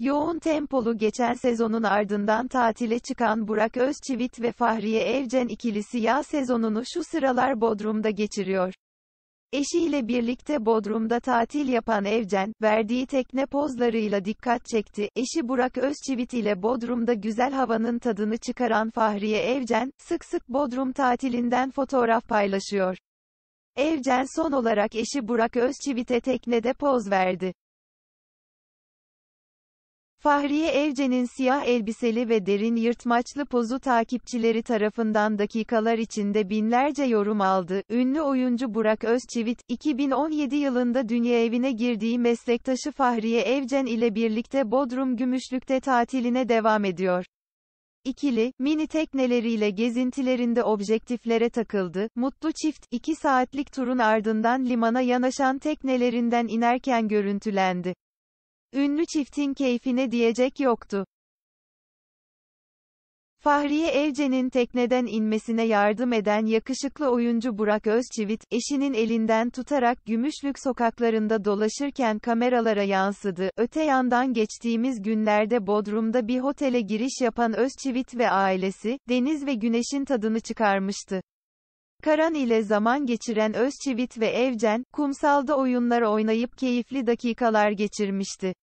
Yoğun tempolu geçen sezonun ardından tatile çıkan Burak Özçivit ve Fahriye Evcen ikilisi yaz sezonunu şu sıralar Bodrum'da geçiriyor. Eşiyle birlikte Bodrum'da tatil yapan Evcen, verdiği tekne pozlarıyla dikkat çekti. Eşi Burak Özçivit ile Bodrum'da güzel havanın tadını çıkaran Fahriye Evcen, sık sık Bodrum tatilinden fotoğraf paylaşıyor. Evcen son olarak eşi Burak Özçivit'e teknede poz verdi. Fahriye Evcen'in siyah elbiseli ve derin yırtmaçlı pozu takipçileri tarafından dakikalar içinde binlerce yorum aldı. Ünlü oyuncu Burak Özçivit, 2017 yılında dünya evine girdiği meslektaşı Fahriye Evcen ile birlikte Bodrum Gümüşlük'te tatiline devam ediyor. İkili, mini tekneleriyle gezintilerinde objektiflere takıldı, mutlu çift, 2 saatlik turun ardından limana yanaşan teknelerinden inerken görüntülendi. Ünlü çiftin keyfine diyecek yoktu. Fahriye Evcen'in tekneden inmesine yardım eden yakışıklı oyuncu Burak Özçivit, eşinin elinden tutarak Gümüşlük sokaklarında dolaşırken kameralara yansıdı. Öte yandan geçtiğimiz günlerde Bodrum'da bir otele giriş yapan Özçivit ve ailesi, deniz ve güneşin tadını çıkarmıştı. Karan ile zaman geçiren Özçivit ve Evcen, kumsalda oyunlar oynayıp keyifli dakikalar geçirmişti.